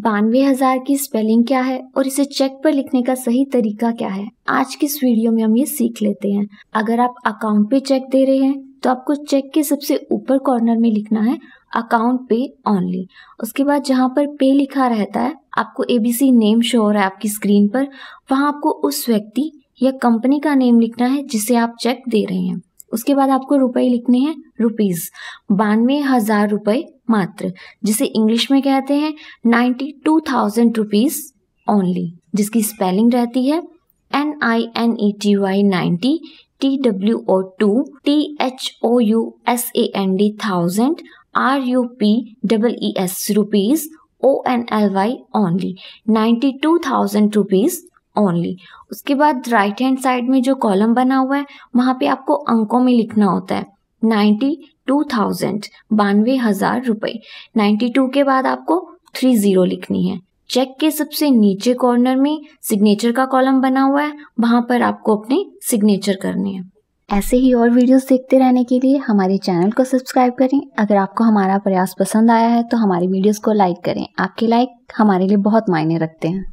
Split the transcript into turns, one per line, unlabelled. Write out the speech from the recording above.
बानवे हजार की स्पेलिंग क्या है और इसे चेक पर लिखने का सही तरीका क्या है आज की इस वीडियो में हम ये सीख लेते हैं अगर आप अकाउंट पे चेक दे रहे हैं तो आपको चेक के सबसे ऊपर कॉर्नर में लिखना है अकाउंट पे ऑनली उसके बाद जहाँ पर पे लिखा रहता है आपको एबीसी नेम शो हो रहा है आपकी स्क्रीन पर वहाँ आपको उस व्यक्ति या कंपनी का नेम लिखना है जिसे आप चेक दे रहे हैं उसके बाद आपको रुपए लिखने हैं रुपीज़ बानवे हज़ार रुपए मात्र जिसे इंग्लिश में कहते हैं ninety two thousand rupees only जिसकी स्पेलिंग रहती है N I N E T Y ninety T W O two T H O U S A N D thousand R U P double E S rupees O N L Y only ninety two thousand rupees only उसके बाद right hand side में जो column बना हुआ है वहाँ पे आपको अंकों में लिखना होता है नाइन्टी टू थाउजेंड बानवे हज़ार रुपये नाइन्टी टू के बाद आपको थ्री ज़ीरो लिखनी है चेक के सबसे नीचे कॉर्नर में सिग्नेचर का कॉलम बना हुआ है वहाँ पर आपको अपने सिग्नेचर करने हैं ऐसे ही और वीडियोस देखते रहने के लिए हमारे चैनल को सब्सक्राइब करें अगर आपको हमारा प्रयास पसंद आया है तो हमारी वीडियोस को लाइक करें आपके लाइक हमारे लिए बहुत मायने रखते हैं